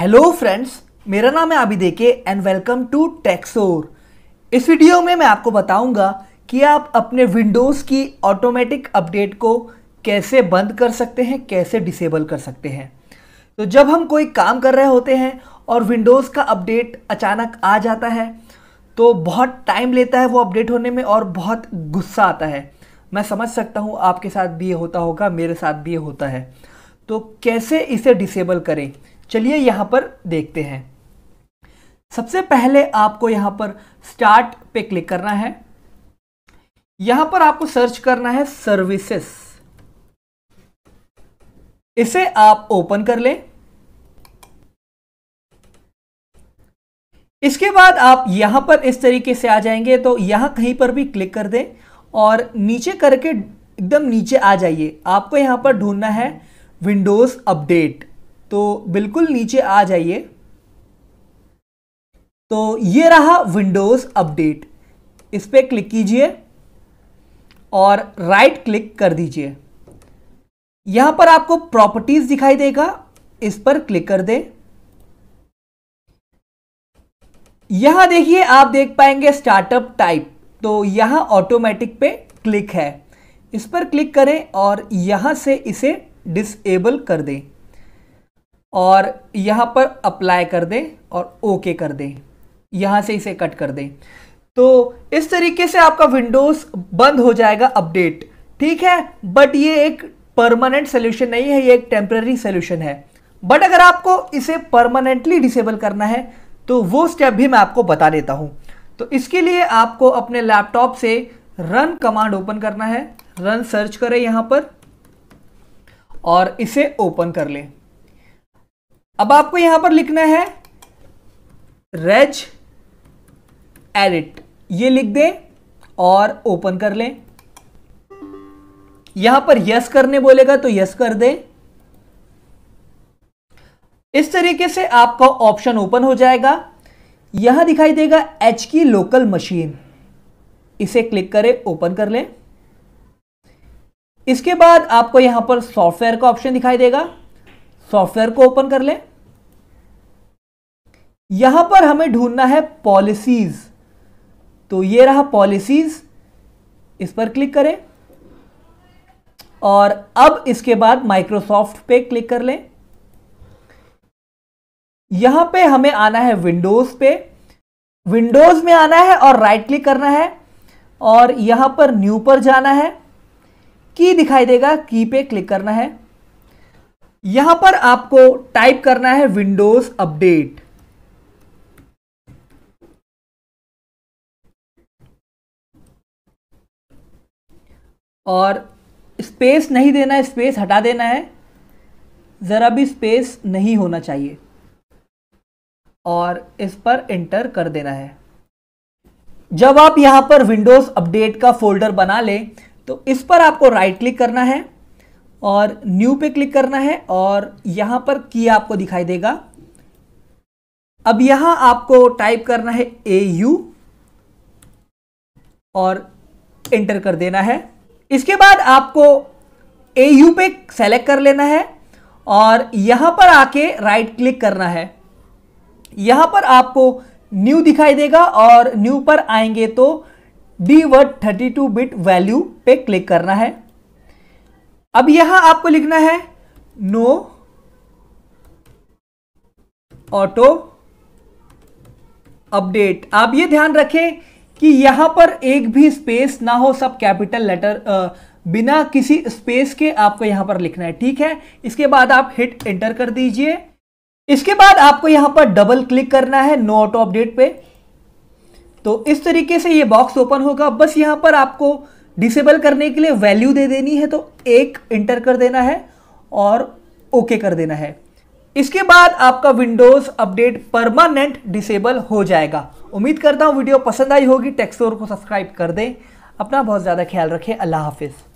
hello friends मेरा नाम है आबिदे के एंड वेलकम टू टेक्सोर इस वीडियो में मैं आपको बताऊंगा कि आप अपने विंडोज़ की ऑटोमेटिक अपडेट को कैसे बंद कर सकते हैं कैसे डिसेबल कर सकते हैं तो जब हम कोई काम कर रहे होते हैं और विंडोज़ का अपडेट अचानक आ जाता है तो बहुत टाइम लेता है वो अपडेट होने में और बहुत गुस्सा आता है मैं समझ सकता हूँ आपके साथ भी ये होता होगा मेरे साथ भी ये होता है तो कैसे इसे डिसेबल करें चलिए यहां पर देखते हैं सबसे पहले आपको यहां पर स्टार्ट पे क्लिक करना है यहां पर आपको सर्च करना है सर्विसेस इसे आप ओपन कर लें इसके बाद आप यहां पर इस तरीके से आ जाएंगे तो यहां कहीं पर भी क्लिक कर दें और नीचे करके एकदम नीचे आ जाइए आपको यहां पर ढूंढना है विंडोज अपडेट तो बिल्कुल नीचे आ जाइए तो ये रहा विंडोज़ अपडेट इस पर क्लिक कीजिए और राइट क्लिक कर दीजिए यहां पर आपको प्रॉपर्टीज़ दिखाई देगा इस पर क्लिक कर दें यहां देखिए आप देख पाएंगे स्टार्टअप टाइप तो यहां ऑटोमेटिक पे क्लिक है इस पर क्लिक करें और यहां से इसे डिसेबल कर दें और यहाँ पर अप्लाई कर दें और ओके कर दें यहाँ से इसे कट कर दें तो इस तरीके से आपका विंडोज़ बंद हो जाएगा अपडेट ठीक है बट ये एक परमानेंट सोल्यूशन नहीं है ये एक टेम्प्ररी सोल्यूशन है बट अगर आपको इसे परमानेंटली डिसेबल करना है तो वो स्टेप भी मैं आपको बता देता हूँ तो इसके लिए आपको अपने लैपटॉप से रन कमांड ओपन करना है रन सर्च करें यहाँ पर और इसे ओपन कर लें अब आपको यहां पर लिखना है रेज एडिट ये लिख दें और ओपन कर लें यहां पर यस करने बोलेगा तो यस कर दें इस तरीके से आपका ऑप्शन ओपन हो जाएगा यहां दिखाई देगा एच की लोकल मशीन इसे क्लिक करें ओपन कर लें इसके बाद आपको यहां पर सॉफ्टवेयर का ऑप्शन दिखाई देगा सॉफ्टवेयर को ओपन कर लें यहां पर हमें ढूंढना है पॉलिसीज तो ये रहा पॉलिसीज इस पर क्लिक करें और अब इसके बाद माइक्रोसॉफ्ट पे क्लिक कर लें यहां पे हमें आना है विंडोज पे विंडोज में आना है और राइट क्लिक करना है और यहां पर न्यू पर जाना है की दिखाई देगा की पे क्लिक करना है यहां पर आपको टाइप करना है विंडोज अपडेट और स्पेस नहीं देना है स्पेस हटा देना है ज़रा भी स्पेस नहीं होना चाहिए और इस पर एंटर कर देना है जब आप यहाँ पर विंडोज़ अपडेट का फोल्डर बना लें तो इस पर आपको राइट क्लिक करना है और न्यू पे क्लिक करना है और यहाँ पर की आपको दिखाई देगा अब यहाँ आपको टाइप करना है ए यू और एंटर कर देना है इसके बाद आपको ए यू पे सेलेक्ट कर लेना है और यहां पर आके राइट क्लिक करना है यहां पर आपको न्यू दिखाई देगा और न्यू पर आएंगे तो D word thirty two bit value पे क्लिक करना है अब यहां आपको लिखना है नो ऑटो अपडेट आप ये ध्यान रखें कि यहां पर एक भी स्पेस ना हो सब कैपिटल लेटर बिना किसी स्पेस के आपको यहां पर लिखना है ठीक है इसके बाद आप हिट एंटर कर दीजिए इसके बाद आपको यहां पर डबल क्लिक करना है नो ऑटो अपडेट पे तो इस तरीके से ये बॉक्स ओपन होगा बस यहां पर आपको डिसेबल करने के लिए वैल्यू दे देनी है तो एक इंटर कर देना है और ओके okay कर देना है इसके बाद आपका विंडोज अपडेट परमानेंट डिसेबल हो जाएगा उम्मीद करता हूँ वीडियो पसंद आई होगी टेक्सोर को सब्सक्राइब कर दें अपना बहुत ज़्यादा ख्याल रखें अल्लाह हाफिज़